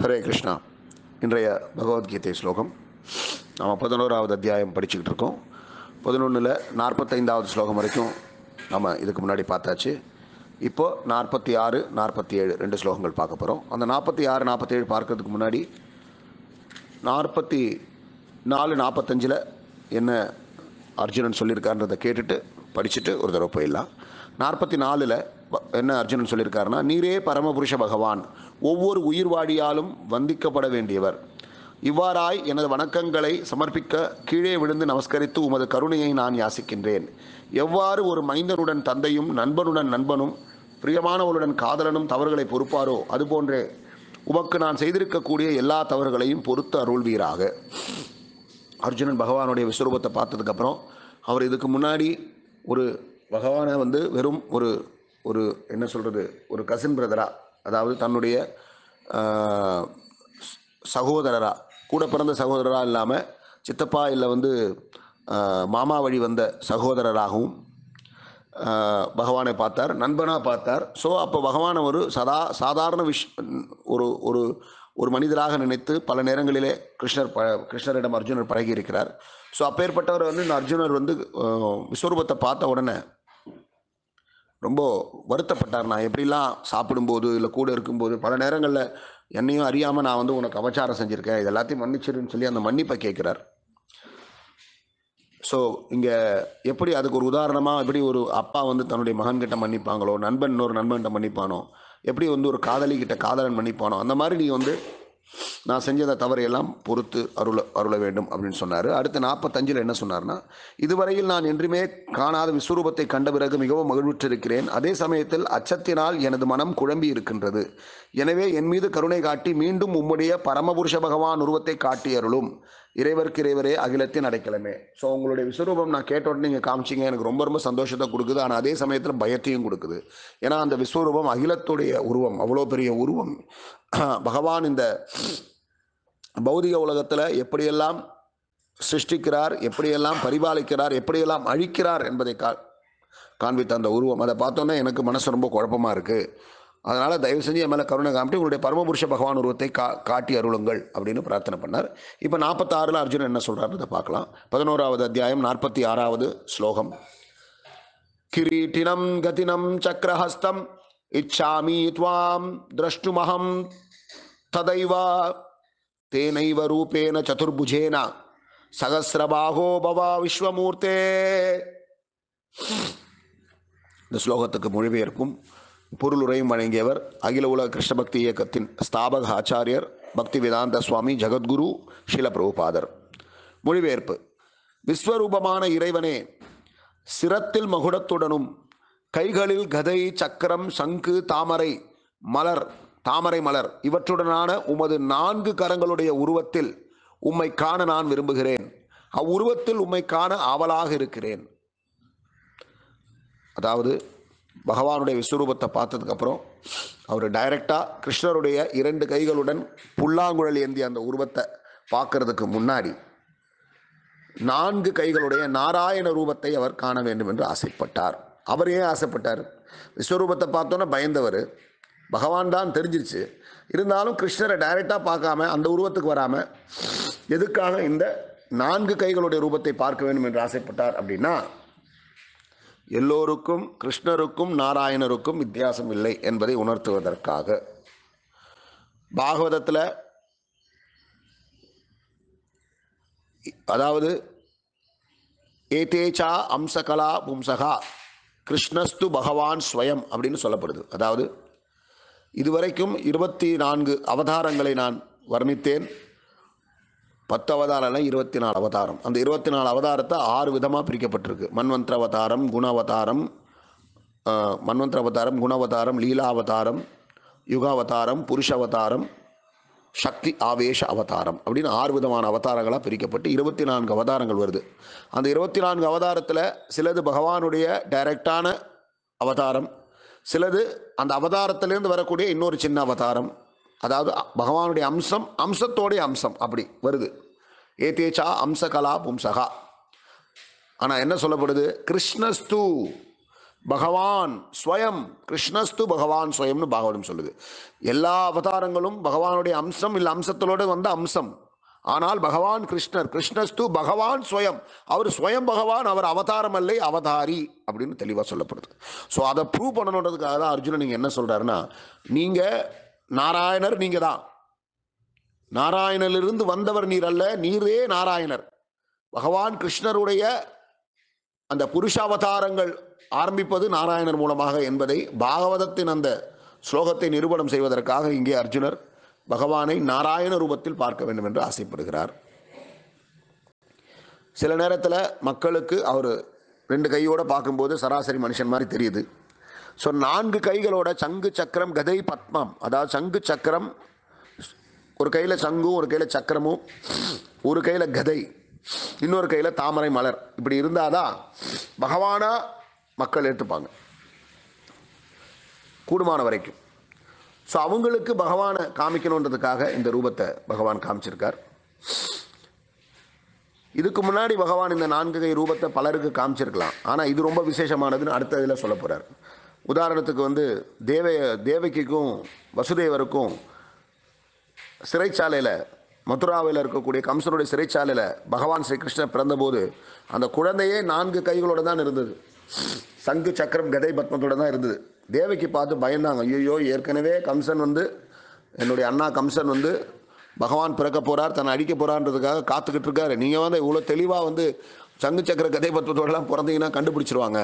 ஹரே கிருஷ்ணா இன்றைய பகவத்கீதை ஸ்லோகம் நம்ம பதினோராவது அத்தியாயம் படிச்சுக்கிட்டு இருக்கோம் பதினொன்றில் நாற்பத்தைந்தாவது ஸ்லோகம் வரைக்கும் நம்ம இதுக்கு முன்னாடி பார்த்தாச்சு இப்போது நாற்பத்தி ஆறு நாற்பத்தி ஏழு ரெண்டு ஸ்லோகங்கள் பார்க்க போகிறோம் அந்த நாற்பத்தி ஆறு நாற்பத்தி ஏழு பார்க்கறதுக்கு முன்னாடி நாற்பத்தி நாலு நாற்பத்தஞ்சில் என்ன அர்ஜுனன் சொல்லியிருக்கான்றதை கேட்டுட்டு படிச்சுட்டு ஒரு தடவை போயிடலாம் நாற்பத்தி நாலில் என்ன அர்ஜுனன் சொல்லியிருக்காருன்னா நீரே பரமபுருஷ பகவான் ஒவ்வொரு உயிர்வாடியாலும் வந்திக்கப்பட வேண்டியவர் இவ்வாறாய் எனது வணக்கங்களை சமர்ப்பிக்க கீழே விழுந்து நமஸ்கரித்து உமது கருணையை நான் யாசிக்கின்றேன் எவ்வாறு ஒரு மைந்தனுடன் தந்தையும் நண்பனுடன் நண்பனும் பிரியமானவளுடன் காதலனும் தவறுகளை பொறுப்பாரோ அதுபோன்றே உமக்கு நான் செய்திருக்கக்கூடிய எல்லா தவறுகளையும் பொறுத்து அருள்வீராக அர்ஜுனன் பகவானுடைய விஸ்வரூபத்தை பார்த்ததுக்கப்புறம் அவர் இதுக்கு முன்னாடி ஒரு பகவானை வந்து வெறும் ஒரு ஒரு என்ன சொல்கிறது ஒரு கசின் பிரதராக அதாவது தன்னுடைய சகோதரராக கூட பிறந்த சகோதரராக இல்லாமல் சித்தப்பா இல்லை வந்து மாமா வழி வந்த சகோதரராகவும் பகவானை பார்த்தார் நண்பனாக பார்த்தார் ஸோ அப்போ பகவானை ஒரு சதா சாதாரண விஷ் ஒரு ஒரு ஒரு மனிதராக நினைத்து பல நேரங்களிலே கிருஷ்ணர் ப கிருஷ்ணரிடம் அர்ஜுனர் பழகி இருக்கிறார் ஸோ அப்பேற்பட்டவர் வந்து இந்த அர்ஜுனர் வந்து விஸ்வரூபத்தை பார்த்த உடனே ரொம்ப வருத்தப்பட்டார் நான் எப்படிலாம் சாப்பிடும்போது இல்லை கூட இருக்கும்போது பல நேரங்களில் என்னையும் அறியாமல் நான் வந்து உனக்கு அபச்சாரம் செஞ்சுருக்கேன் இது எல்லாத்தையும் மன்னிச்சிருன்னு சொல்லி அந்த மன்னிப்பை கேட்குறார் ஸோ இங்கே எப்படி அதுக்கு ஒரு உதாரணமாக எப்படி ஒரு அப்பா வந்து தன்னுடைய மகன்கிட்ட மன்னிப்பாங்களோ நண்பன் இன்னொரு நண்பன்கிட்ட மன்னிப்பானோ எப்படி வந்து ஒரு காதலிக்கிட்ட காதலன் மன்னிப்பானோ அந்த மாதிரி நீ வந்து நான் செஞ்சதை தவறையெல்லாம் பொறுத்து அருள அருள வேண்டும் அப்படின்னு சொன்னார் அடுத்து நாற்பத்தஞ்சில் என்ன சொன்னார்னா இதுவரையில் நான் என்றுமே காணாத விஸ்வரூபத்தை கண்ட பிறகு மிகவும் மகிழ்வுற்றிருக்கிறேன் அதே சமயத்தில் அச்சத்தினால் எனது மனம் குழம்பி இருக்கின்றது எனவே என் மீது கருணை காட்டி மீண்டும் உம்முடைய பரமபுருஷ பகவான் உருவத்தை காட்டி அருளும் இறைவருக்கு இறைவரே அகிலத்தின் அடைக்கலமே ஸோ உங்களுடைய விஸ்வரூபம் நான் கேட்ட நீங்கள் காமிச்சிங்க எனக்கு ரொம்ப ரொம்ப சந்தோஷத்தை கொடுக்குது ஆனால் அதே சமயத்தில் பயத்தையும் கொடுக்குது ஏன்னா அந்த விஸ்வரூபம் அகிலத்துடைய உருவம் அவ்வளோ பெரிய உருவம் பகவான் இந்த பௌதிக உலகத்தில் எப்படியெல்லாம் சிருஷ்டிக்கிறார் எப்படியெல்லாம் பரிபாலிக்கிறார் எப்படியெல்லாம் அழிக்கிறார் என்பதை கா காண்பித்த அந்த உருவம் அதை பார்த்தோன்னே எனக்கு மனசு ரொம்ப குழப்பமாக இருக்குது அதனால் தயவு செஞ்சு என் மேலே கருணை காமிட்டு உங்களுடைய பரமபுருஷ பகவான் உருவத்தை கா காட்டி அருளுங்கள் அப்படின்னு பிரார்த்தனை பண்ணார் இப்போ நாற்பத்தாறில் அர்ஜுனன் என்ன சொல்கிறாருன்றதை பார்க்கலாம் பதினோராவது அத்தியாயம் நாற்பத்தி ஆறாவது ஸ்லோகம் கிரீட்டினம் கதினம் சக்கரஹஸ்தம் இச்சாமி துவாம் திரஷ்டுமகம் ததைவா தேனைவ ரூபேன சதுர்புஜேன சகசிரபாகோ பவா விஸ்வமூர்த்தே இந்த ஸ்லோகத்துக்கு மொழிபெயர்க்கும் பொருளுரையும் வழங்கியவர் அகில உலக கிருஷ்ண பக்தி இயக்கத்தின் ஸ்தாபக ஆச்சாரியர் பக்தி வேதாந்த சுவாமி ஜெகத்குரு ஷில பிரபுபாதர் மொழிபெயர்ப்பு விஸ்வரூபமான இறைவனே சிரத்தில் மகுடத்துடனும் கைகளில் கதை சக்கரம் சங்கு தாமரை மலர் தாமரை மலர் இவற்றுடனான உமது நான்கு கரங்களுடைய உருவத்தில் உம்மை காண நான் விரும்புகிறேன் அவ்வுருவத்தில் உம்மை காண ஆவலாக இருக்கிறேன் அதாவது பகவானுடைய விஸ்வரூபத்தை பார்த்ததுக்கப்புறம் அவர் டைரெக்டாக கிருஷ்ணருடைய இரண்டு கைகளுடன் புல்லாங்குழல் ஏந்திய அந்த உருவத்தை பார்க்கறதுக்கு முன்னாடி நான்கு கைகளுடைய நாராயண ரூபத்தை அவர் காண வேண்டும் என்று ஆசைப்பட்டார் அவர் ஏன் ஆசைப்பட்டார் விஸ்வரூபத்தை பார்த்தோன்னே பயந்தவர் பகவான் தான் தெரிஞ்சிருச்சு இருந்தாலும் கிருஷ்ணரை டைரெக்டாக பார்க்காம அந்த உருவத்துக்கு வராமல் எதுக்காக இந்த நான்கு கைகளுடைய ரூபத்தை பார்க்க வேண்டும் என்று ஆசைப்பட்டார் அப்படின்னா எல்லோருக்கும் கிருஷ்ணருக்கும் நாராயணருக்கும் வித்தியாசம் இல்லை என்பதை உணர்த்துவதற்காக பாகவதத்தில் அதாவது ஏதேச்சா அம்சகலா பும்சகா கிருஷ்ணஸ்து பகவான் ஸ்வயம் அப்படின்னு சொல்லப்படுது அதாவது இதுவரைக்கும் இருபத்தி நான்கு அவதாரங்களை நான் வர்ணித்தேன் பத்து அவதாரம் இல்லை இருபத்தி நாலு அவதாரம் அந்த இருபத்தி நாலு அவதாரத்தை ஆறு விதமாக பிரிக்கப்பட்டிருக்கு மன்வந்திர அவதாரம் அவதாரம் மன்வந்திர அவதாரம் லீலா அவதாரம் யுகாவதாரம் புருஷ அவதாரம் சக்தி ஆவேஷ அவதாரம் அப்படின்னு ஆறு விதமான அவதாரங்களாக பிரிக்கப்பட்டு இருபத்தி நான்கு அவதாரங்கள் வருது அந்த இருபத்தி நான்கு அவதாரத்தில் சிலது பகவானுடைய டைரக்டான அவதாரம் சிலது அந்த அவதாரத்திலேருந்து வரக்கூடிய இன்னொரு சின்ன அவதாரம் அதாவது பகவானுடைய அம்சம் அம்சத்தோடைய அம்சம் அப்படி வருது ஏதேச்சா அம்சகலா பும்சகா ஆனால் என்ன சொல்லப்படுது கிருஷ்ணஸ்து பகவான் ஸ்வயம் கிருஷ்ணஸ்து பகவான் ஸ்வயம்னு பாகவதம் சொல்லுது எல்லா அவதாரங்களும் பகவானுடைய அம்சம் இல்லை அம்சத்தோட வந்த அம்சம் ஆனால் பகவான் கிருஷ்ணர் கிருஷ்ணஸ்து பகவான் ஸ்வயம் அவர் ஸ்வயம் பகவான் அவர் அவதாரம் அல்லை அவதாரி அப்படின்னு தெளிவாக சொல்லப்படுது ஸோ அதை ப்ரூவ் பண்ணணுன்றதுக்காக தான் அர்ஜுனன் நீங்கள் என்ன சொல்கிறாருன்னா நீங்கள் நாராயணர் நீங்க தான் நாராயணிலிருந்து வந்தவர் நீர் அல்ல நீரே நாராயணர் பகவான் கிருஷ்ணருடைய அந்த புருஷாவதாரங்கள் ஆரம்பிப்பது நாராயணர் மூலமாக என்பதை பாகவதத்தின் அந்த ஸ்லோகத்தை நிரூபணம் செய்வதற்காக இங்கே அர்ஜுனர் பகவானை நாராயண ரூபத்தில் பார்க்க வேண்டும் என்று ஆசைப்படுகிறார் சில நேரத்தில் மக்களுக்கு அவர் ரெண்டு கையோடு பார்க்கும்போது சராசரி மனுஷன் மாதிரி தெரியுது ஸோ நான்கு கைகளோட சங்கு சக்கரம் கதை பத்மம் அதாவது சங்கு சக்கரம் ஒரு கையில் சங்கும் ஒரு கையில் சக்கரமும் ஒரு கையில் கதை இன்னொரு கையில் தாமரை மலர் இப்படி இருந்தால் தான் பகவானாக மக்கள் ஏற்றுப்பாங்க கூடுமான வரைக்கும் ஸோ அவங்களுக்கு பகவானை காமிக்கணுன்றதுக்காக இந்த ரூபத்தை பகவான் காமிச்சிருக்கார் இதுக்கு முன்னாடி பகவான் இந்த நான்கு கை ரூபத்தை பலருக்கு காமிச்சிருக்கலாம் ஆனால் இது ரொம்ப விசேஷமானதுன்னு அடுத்த இதில் சொல்ல போகிறார் உதாரணத்துக்கு வந்து தேவ தேவகிக்கும் வசுதேவருக்கும் சிறைச்சாலையில் மதுராவில் இருக்கக்கூடிய கம்சனுடைய சிறைச்சாலையில் பகவான் ஸ்ரீகிருஷ்ணர் பிறந்தபோது அந்த குழந்தையே நான்கு கைகளோடு தான் இருந்தது சங்கு சக்கரம் கதை பத்மத்தோடு தான் இருந்தது தேவைக்கு பார்த்து பயந்தாங்க ஐயோ ஏற்கனவே கம்சன் வந்து என்னுடைய அண்ணா கம்சன் வந்து பகவான் பிறக்க போகிறார் தன்னை அடிக்க போகிறான்றதுக்காக காத்துக்கிட்டு இருக்காரு நீங்கள் வந்து இவ்வளோ தெளிவாக வந்து சங்கு சக்கர கதை பத்மத்தோடலாம் பிறந்தீங்கன்னா கண்டுபிடிச்சிருவாங்க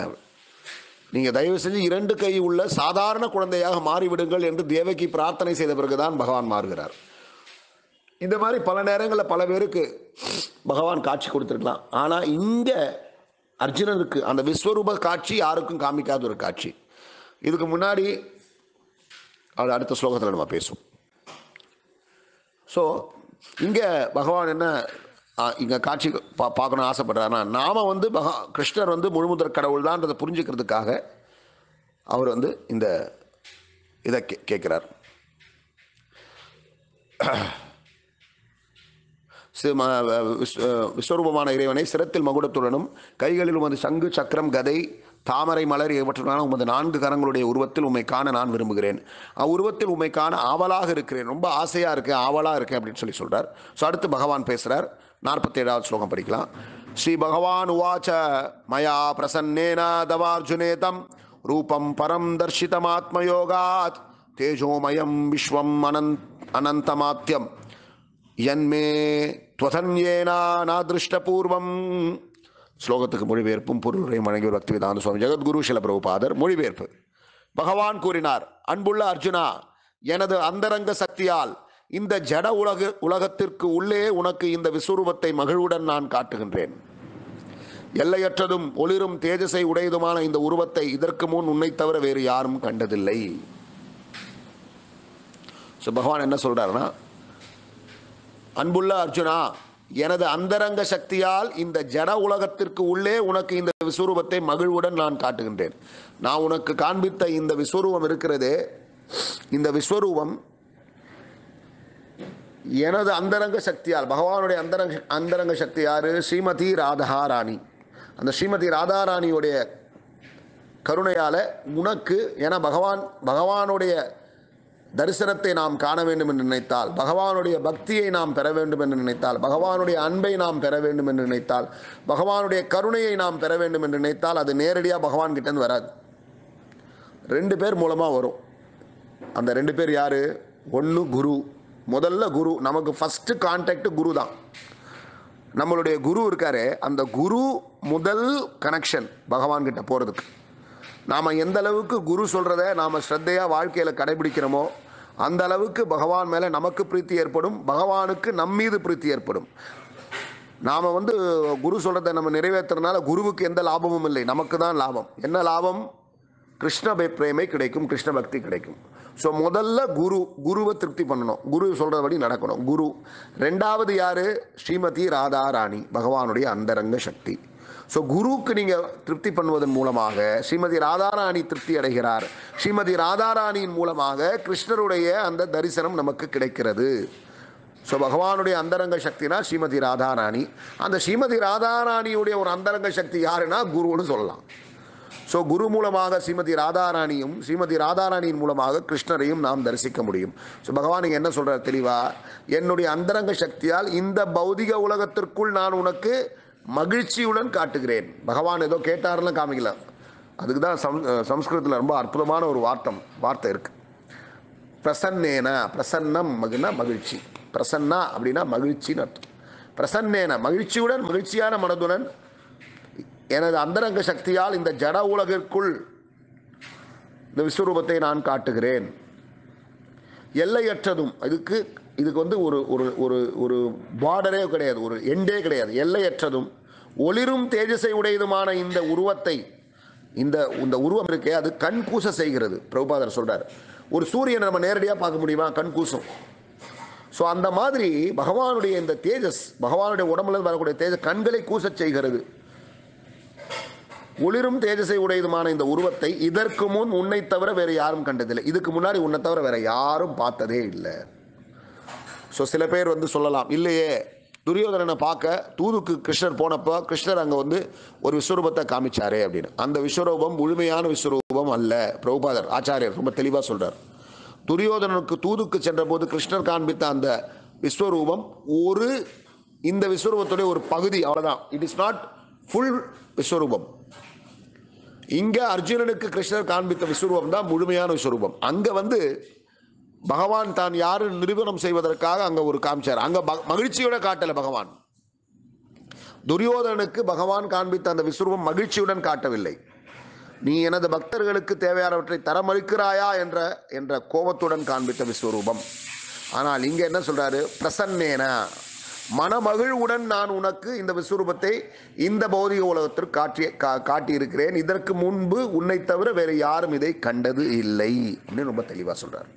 நீங்கள் தயவு செஞ்சு இரண்டு கை உள்ள சாதாரண குழந்தையாக மாறிவிடுங்கள் என்று தேவகி பிரார்த்தனை செய்த பிறகுதான் பகவான் மாறுகிறார் இந்த மாதிரி பல நேரங்களில் பல பேருக்கு பகவான் காட்சி கொடுத்துருக்கலாம் ஆனால் இங்கே அர்ஜுனனுக்கு அந்த விஸ்வரூப காட்சி யாருக்கும் காமிக்காத ஒரு காட்சி இதுக்கு முன்னாடி அடுத்த ஸ்லோகத்தில் நம்ம பேசுவோம் ஸோ இங்கே பகவான் என்ன இங்கே காட்சி பா பார்க்கணும்னு ஆசைப்படுறாருனா நாம் வந்து மகா கிருஷ்ணர் வந்து முழுமுதற் கடவுள் தான்றதை புரிஞ்சுக்கிறதுக்காக அவர் வந்து இந்த இதை கே கேட்குறார் விஸ்வரூபமான இறைவனை சிரத்தில் மகுடத்துடனும் கைகளில் உமது சங்கு சக்கரம் கதை தாமரை மலர் இவற்றுடனான உமது நான்கு கரங்களுடைய உருவத்தில் உண்மை காண நான் விரும்புகிறேன் அவ்வுருவத்தில் உண்மை காண ஆவலாக இருக்கிறேன் ரொம்ப ஆசையாக இருக்கேன் ஆவலாக இருக்கேன் அப்படின்னு சொல்லி சொல்கிறார் ஸோ அடுத்து பகவான் பேசுகிறார் நாற்பத்தேழாவது ஸ்லோகம் படிக்கலாம் ஸ்ரீ பகவான் உவாச்ச மயா பிரசன்னேன தவார்ஜுனேதம் ரூபம் பரம் தர்ஷிதமாத்மயோகாத் தேஜோமயம் விஸ்வம் அனந்த் அனந்தமாத்தியம் என்மே துவதன்யேனா பூர்வம் ஸ்லோகத்துக்கு மொழிபெயர்ப்பும் பொருளுரையும் வழங்கிய பக்தி விதான சுவாமி ஜெகத்குரு சில பிரபுபாதர் மொழிபெயர்ப்பு பகவான் கூறினார் அன்புள்ள அர்ஜுனா எனது அந்தரங்க சக்தியால் இந்த ஜட உலக உலகத்திற்கு உள்ளே உனக்கு இந்த விஸ்வரூபத்தை மகிழ்வுடன் நான் காட்டுகின்றேன் எல்லையற்றதும் ஒளிரும் தேஜசை உடையதுமான இந்த உருவத்தை இதற்கு முன் உன்னை தவிர வேறு யாரும் கண்டதில்லை ஸோ பகவான் என்ன சொல்றாருன்னா அன்புள்ள அர்ஜுனா எனது அந்தரங்க சக்தியால் இந்த ஜட உலகத்திற்கு உள்ளே உனக்கு இந்த விஸ்வரூபத்தை மகிழ்வுடன் நான் காட்டுகின்றேன் நான் உனக்கு காண்பித்த இந்த விஸ்வரூபம் இருக்கிறதே இந்த விஸ்வரூபம் எனது அந்தரங்க சக்தியால் பகவானுடைய அந்தரங்க அந்தரங்க சக்தி யார் ஸ்ரீமதி ராதாராணி அந்த ஸ்ரீமதி ராதாராணியுடைய கருணையால் உனக்கு என பகவான் பகவானுடைய தரிசனத்தை நாம் காண வேண்டும் என்று நினைத்தால் பகவானுடைய பக்தியை நாம் பெற வேண்டும் என்று நினைத்தால் பகவானுடைய அன்பை நாம் பெற வேண்டும் என்று நினைத்தால் பகவானுடைய கருணையை நாம் பெற வேண்டும் என்று நினைத்தால் அது நேரடியாக பகவான் வராது ரெண்டு பேர் மூலமாக வரும் அந்த ரெண்டு பேர் யார் ஒன்று குரு முதல்ல குரு நமக்கு ஃபஸ்ட்டு கான்டாக்ட் குரு தான் நம்மளுடைய குரு இருக்காரு அந்த குரு முதல் கனெக்ஷன் பகவான்கிட்ட போகிறதுக்கு நாம் எந்த அளவுக்கு குரு சொல்கிறத நாம் ஸ்ரத்தையாக வாழ்க்கையில் கடைபிடிக்கிறோமோ அந்த அளவுக்கு பகவான் மேலே நமக்கு பிரீத்தி ஏற்படும் பகவானுக்கு நம்மீது பிரீத்தி ஏற்படும் நாம் வந்து குரு சொல்கிறத நம்ம நிறைவேற்றுறதுனால குருவுக்கு எந்த லாபமும் இல்லை நமக்கு தான் லாபம் என்ன லாபம் கிருஷ்ண பிரேமை கிடைக்கும் கிருஷ்ண பக்தி கிடைக்கும் ஸோ முதல்ல குரு குருவை திருப்தி பண்ணணும் குரு சொல்கிறபடி நடக்கணும் குரு ரெண்டாவது யார் ஸ்ரீமதி ராதா ராணி பகவானுடைய அந்தரங்க சக்தி ஸோ குருவுக்கு நீங்கள் திருப்தி பண்ணுவதன் மூலமாக ஸ்ரீமதி ராதாராணி திருப்தி அடைகிறார் ஸ்ரீமதி ராதாராணியின் மூலமாக கிருஷ்ணருடைய அந்த தரிசனம் நமக்கு கிடைக்கிறது ஸோ பகவானுடைய அந்தரங்க சக்தினா ஸ்ரீமதி ராதாராணி அந்த ஸ்ரீமதி ராதாராணியுடைய ஒரு அந்தரங்க சக்தி யாருன்னா குருன்னு சொல்லலாம் ஸோ குரு மூலமாக ஸ்ரீமதி ராதாராணியும் ஸ்ரீமதி ராதாராணியின் மூலமாக கிருஷ்ணரையும் நாம் தரிசிக்க முடியும் ஸோ பகவான் என்ன சொல்கிறார் தெளிவா என்னுடைய அந்தரங்க சக்தியால் இந்த பௌதிக உலகத்திற்குள் நான் உனக்கு மகிழ்ச்சியுடன் காட்டுகிறேன் பகவான் ஏதோ கேட்டார்னு காமிக்கல அதுக்கு தான் சம் சம்ஸ்கிருதத்தில் ரொம்ப அற்புதமான ஒரு வார்த்தம் வார்த்தை இருக்குது பிரசன்னேன பிரசன்னம் மகிழ்னா மகிழ்ச்சி பிரசன்னா அப்படின்னா மகிழ்ச்சின்னு அர்த்தம் பிரசன்னேன மகிழ்ச்சியுடன் மகிழ்ச்சியான மனதுடன் எனது அந்தரங்க சக்தியால் இந்த ஜட உலகிற்குள் இந்த விஸ்வரூபத்தை நான் காட்டுகிறேன் எல்லையற்றதும் இதுக்கு இதுக்கு வந்து ஒரு ஒரு ஒரு ஒரு பார்டரே கிடையாது ஒரு எண்டே கிடையாது எல்லையற்றதும் ஒளிரும் தேஜசை உடையதுமான இந்த உருவத்தை இந்த இந்த உருவம் இருக்கே அது கண் கூச செய்கிறது பிரபுபாதர் சொல்கிறார் ஒரு சூரியனை நம்ம நேரடியாக பார்க்க முடியுமா கண் கூசம் ஸோ அந்த மாதிரி பகவானுடைய இந்த தேஜஸ் பகவானுடைய உடம்புலேருந்து வரக்கூடிய தேஜஸ் கண்களை கூச செய்கிறது ஒளிரும் தேஜஸை உடையதுமான இந்த உருவத்தை இதற்கு முன் உன்னை தவிர வேறு யாரும் கண்டதில்லை இதுக்கு முன்னாடி உன்னை தவிர வேற யாரும் பார்த்ததே இல்லை ஸோ சில பேர் வந்து சொல்லலாம் இல்லையே துரியோதனனை பார்க்க தூதுக்கு கிருஷ்ணர் போனப்போ கிருஷ்ணர் அங்கே வந்து ஒரு விஸ்வரூபத்தை காமிச்சாரே அப்படின்னு அந்த விஸ்வரூபம் முழுமையான விஸ்வரூபம் அல்ல பிரபுபாதர் ஆச்சாரியர் ரொம்ப தெளிவாக சொல்கிறார் துரியோதனனுக்கு தூதுக்கு சென்ற போது கிருஷ்ணர் காண்பித்த அந்த விஸ்வரூபம் ஒரு இந்த விஸ்வரூபத்துடைய ஒரு பகுதி அவ்வளோதான் இட் இஸ் நாட் ஃபுல் விஸ்வரூபம் இங்கே அர்ஜுனனுக்கு கிருஷ்ணர் காண்பித்த விஸ்வரூபம் தான் முழுமையான விஸ்வரூபம் அங்கே வந்து பகவான் தான் யாரு நிரூபணம் செய்வதற்காக அங்கே ஒரு காமிச்சார் அங்கே மகிழ்ச்சியோட காட்டலை பகவான் துரியோதனுக்கு பகவான் காண்பித்த அந்த விஸ்வரூபம் மகிழ்ச்சியுடன் காட்டவில்லை நீ எனது பக்தர்களுக்கு தேவையானவற்றை தரமளிக்கிறாயா என்ற என்ற கோபத்துடன் காண்பித்த விஸ்வரூபம் ஆனால் இங்கே என்ன சொல்கிறாரு பிரசன்னேன மனமகிழ்வுடன் நான் உனக்கு இந்த விஸ்வரூபத்தை இந்த பௌதிக உலகத்திற்கு காட்டிய காட்டியிருக்கிறேன் இதற்கு முன்பு உன்னை தவிர வேறு யாரும் இதை கண்டது இல்லை அப்படின்னு ரொம்ப தெளிவாக சொல்கிறார்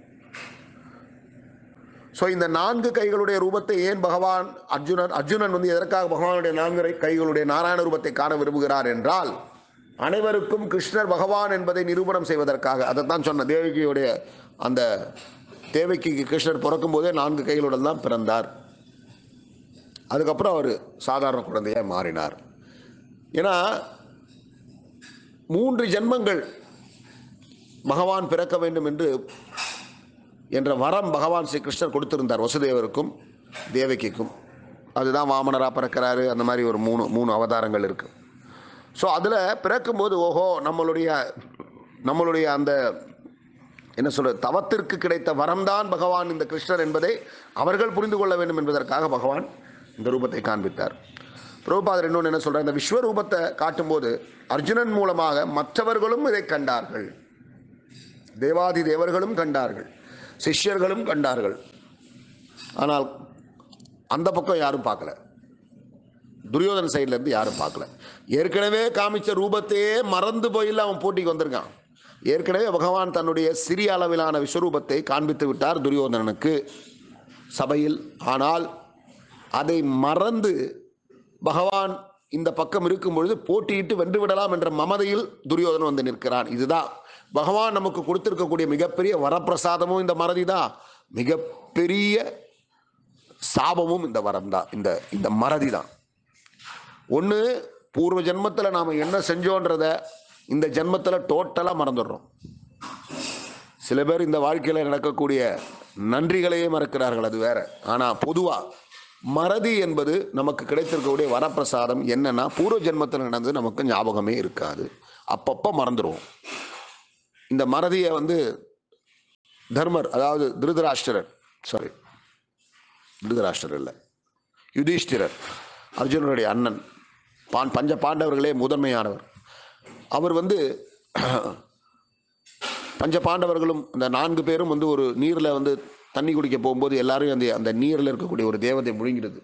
ஸோ இந்த நான்கு கைகளுடைய ரூபத்தை ஏன் பகவான் அர்ஜுனன் அர்ஜுனன் வந்து எதற்காக பகவானுடைய நான்கு கைகளுடைய நாராயண ரூபத்தை காண விரும்புகிறார் என்றால் அனைவருக்கும் கிருஷ்ணர் பகவான் என்பதை நிரூபணம் செய்வதற்காக அதை தான் சொன்ன தேவகியுடைய அந்த தேவகிக்கு கிருஷ்ணர் பிறக்கும் போதே நான்கு கைகளுடன் தான் பிறந்தார் அதுக்கப்புறம் அவர் சாதாரண குழந்தையாக மாறினார் ஏன்னா மூன்று ஜென்மங்கள் பகவான் பிறக்க வேண்டும் என்று என்ற வரம் பகவான் ஸ்ரீ கிருஷ்ணர் கொடுத்திருந்தார் வசுதேவருக்கும் தேவகிக்கும் அதுதான் வாமனராக பிறக்கிறாரு அந்த மாதிரி ஒரு மூணு மூணு அவதாரங்கள் இருக்குது ஸோ அதில் பிறக்கும்போது ஓஹோ நம்மளுடைய நம்மளுடைய அந்த என்ன சொல்ற தவத்திற்கு கிடைத்த வரம்தான் பகவான் இந்த கிருஷ்ணர் என்பதை அவர்கள் புரிந்து கொள்ள வேண்டும் என்பதற்காக பகவான் இந்த ரூபத்தை காண்பித்தார் பிரபுபாதர் இன்னொன்று என்ன சொல்கிறார் இந்த விஸ்வரூபத்தை காட்டும்போது அர்ஜுனன் மூலமாக மற்றவர்களும் இதை கண்டார்கள் தேவாதி தேவர்களும் கண்டார்கள் சிஷ்யர்களும் கண்டார்கள் ஆனால் அந்த பக்கம் யாரும் பார்க்கல துரியோதன சைட்லேருந்து யாரும் பார்க்கல ஏற்கனவே காமிச்ச ரூபத்தையே மறந்து போயில் அவன் போட்டிக்கு வந்திருக்கான் ஏற்கனவே பகவான் தன்னுடைய சிறிய அளவிலான விஸ்வரூபத்தை காண்பித்து விட்டார் துரியோதனனுக்கு சபையில் ஆனால் அதை மறந்து பகவான் இந்த பக்கம் இருக்கும் பொழுது போட்டியிட்டு வென்று விடலாம் என்ற மமதையில் துரியோதனன் வந்து நிற்கிறான் இதுதான் பகவான் நமக்கு கொடுத்திருக்கக்கூடிய மிகப்பெரிய வரப்பிரசாதமும் இந்த மறதி தான் மிகப்பெரிய சாபமும் இந்த வரம் தான் இந்த இந்த மறதி தான் ஒன்று பூர்வ ஜென்மத்தில் நாம் என்ன செஞ்சோன்றத இந்த ஜென்மத்தில் டோட்டலாக மறந்துடுறோம் சில பேர் இந்த வாழ்க்கையில் நடக்கக்கூடிய நன்றிகளையே மறக்கிறார்கள் அது வேற ஆனால் பொதுவாக மறதி என்பது நமக்கு கிடைத்திருக்கக்கூடிய வரப்பிரசாதம் என்னன்னா பூர்வ ஜென்மத்தில் நடந்தது நமக்கு ஞாபகமே இருக்காது அப்பப்போ மறந்துடுவோம் இந்த மறதியை வந்து தர்மர் அதாவது திருதராஷ்டிரர் சாரி திருதராஷ்டிரர் இல்லை யுதிஷ்டிரர் அர்ஜுனனுடைய அண்ணன் பான் பஞ்ச பாண்டவர்களே முதன்மையானவர் அவர் வந்து பஞ்ச பாண்டவர்களும் இந்த நான்கு பேரும் வந்து ஒரு நீரில் வந்து தண்ணி குடிக்க போகும்போது எல்லாரும் அந்த அந்த நீரில் இருக்கக்கூடிய ஒரு தேவதை முழுங்கிடுது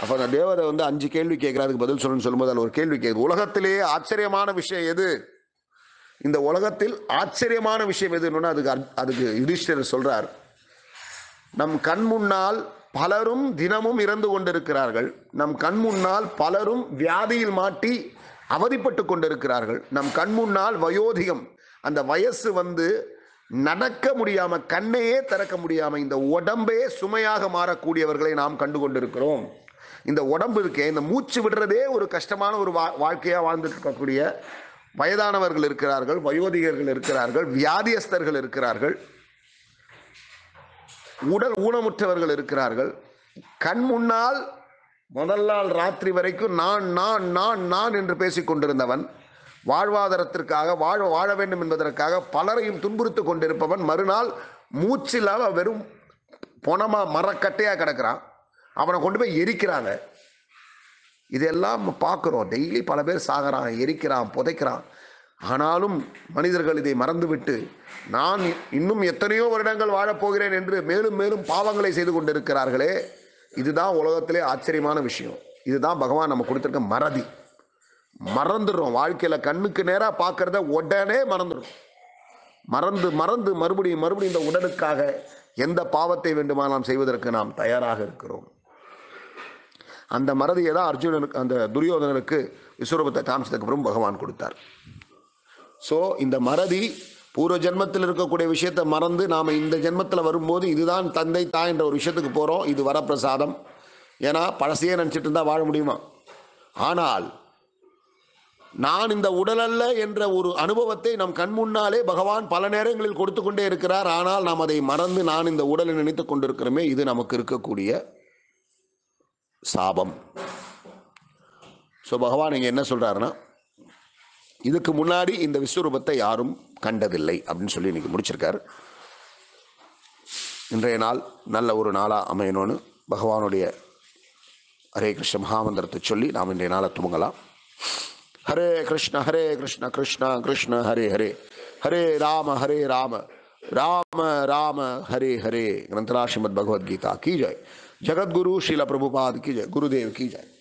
அப்போ அந்த தேவதை வந்து அஞ்சு கேள்வி கேட்குறதுக்கு பதில் சொல்லணும்னு சொல்லும்போது அதில் ஒரு கேள்வி கேட்குது உலகத்திலேயே ஆச்சரியமான விஷயம் எது இந்த உலகத்தில் ஆச்சரியமான விஷயம் எதுன்னு அதுக்கு அதுக்கு யுதிஷ்டர் சொல்கிறார் நம் கண் முன்னால் பலரும் தினமும் இறந்து கொண்டிருக்கிறார்கள் நம் கண் முன்னால் பலரும் வியாதியில் மாட்டி அவதிப்பட்டு கொண்டிருக்கிறார்கள் நம் கண் முன்னால் வயோதிகம் அந்த வயசு வந்து நடக்க முடியாம கண்ணையே திறக்க முடியாம இந்த உடம்பே சுமையாக மாறக்கூடியவர்களை நாம் கண்டு கொண்டிருக்கிறோம் இந்த உடம்பு இருக்கே இந்த மூச்சு விடுறதே ஒரு கஷ்டமான ஒரு வா வாழ்க்கையாக வாழ்ந்துட்டு இருக்கக்கூடிய வயதானவர்கள் இருக்கிறார்கள் வயோதிகர்கள் இருக்கிறார்கள் வியாதியஸ்தர்கள் இருக்கிறார்கள் உடல் ஊனமுற்றவர்கள் இருக்கிறார்கள் கண் முன்னால் முதல் நாள் ராத்திரி வரைக்கும் நான் நான் நான் நான் என்று பேசிக் கொண்டிருந்தவன் வாழ்வாதாரத்திற்காக வாழ வாழ வேண்டும் என்பதற்காக பலரையும் துன்புறுத்து கொண்டிருப்பவன் மறுநாள் மூச்சில்லாம வெறும் பொணமா மரக்கட்டையாக கிடக்கிறான் அவனை கொண்டு போய் எரிக்கிறாங்க இதெல்லாம் பார்க்குறோம் டெய்லி பல பேர் சாகிறான் எரிக்கிறான் புதைக்கிறான் ஆனாலும் மனிதர்கள் இதை மறந்துவிட்டு நான் இன்னும் எத்தனையோ வருடங்கள் வாழப்போகிறேன் என்று மேலும் மேலும் பாவங்களை செய்து கொண்டிருக்கிறார்களே இதுதான் உலகத்திலே ஆச்சரியமான விஷயம் இதுதான் பகவான் நம்ம கொடுத்துருக்க மறதி மறந்துடுறோம் வாழ்க்கையில் கண்ணுக்கு நேராக பார்க்குறத உடனே மறந்துடும் மறந்து மறந்து மறுபடியும் மறுபடியும் இந்த உடலுக்காக எந்த பாவத்தை வேண்டுமானாலும் செய்வதற்கு நாம் தயாராக இருக்கிறோம் அந்த மறதியை தான் அர்ஜுனனுக்கு அந்த துரியோதனனுக்கு விஸ்வரூபத்தை காமிச்சதுக்கு அப்புறம் பகவான் கொடுத்தார் ஸோ இந்த மறதி பூர்வ ஜென்மத்தில் இருக்கக்கூடிய விஷயத்தை மறந்து நாம் இந்த ஜென்மத்தில் வரும்போது இதுதான் தந்தை தாய் என்ற ஒரு விஷயத்துக்கு போகிறோம் இது வரப்பிரசாதம் ஏன்னா பழசையே நினச்சிட்டு இருந்தால் வாழ முடியுமா ஆனால் நான் இந்த உடல் அல்ல என்ற ஒரு அனுபவத்தை நம் கண் முன்னாலே பகவான் பல நேரங்களில் கொடுத்து கொண்டே இருக்கிறார் ஆனால் நாம் அதை மறந்து நான் இந்த உடலை நினைத்து கொண்டிருக்கிறோமே இது நமக்கு இருக்கக்கூடிய சாபம் ஸோ பகவான் இங்கே என்ன சொல்கிறாருன்னா இதுக்கு முன்னாடி இந்த விஸ்வரூபத்தை யாரும் கண்டதில்லை அப்படின்னு சொல்லி இன்றைக்கி முடிச்சிருக்கார் இன்றைய நாள் நல்ல ஒரு நாளாக அமையணும்னு பகவானுடைய ஹரே கிருஷ்ண மகாமந்திரத்தை சொல்லி நாம் இன்றைய நாளை துவங்கலாம் हरे कृष्ण हरे कृष्ण कृष्ण कृष्ण हरे हरे हरे राम हरे राम राम राम हरे हरे ग्रंथरा श्रीमद भगवद की जय जगत गुरु शिला प्रभुपाद की जय गुरुदेव की जय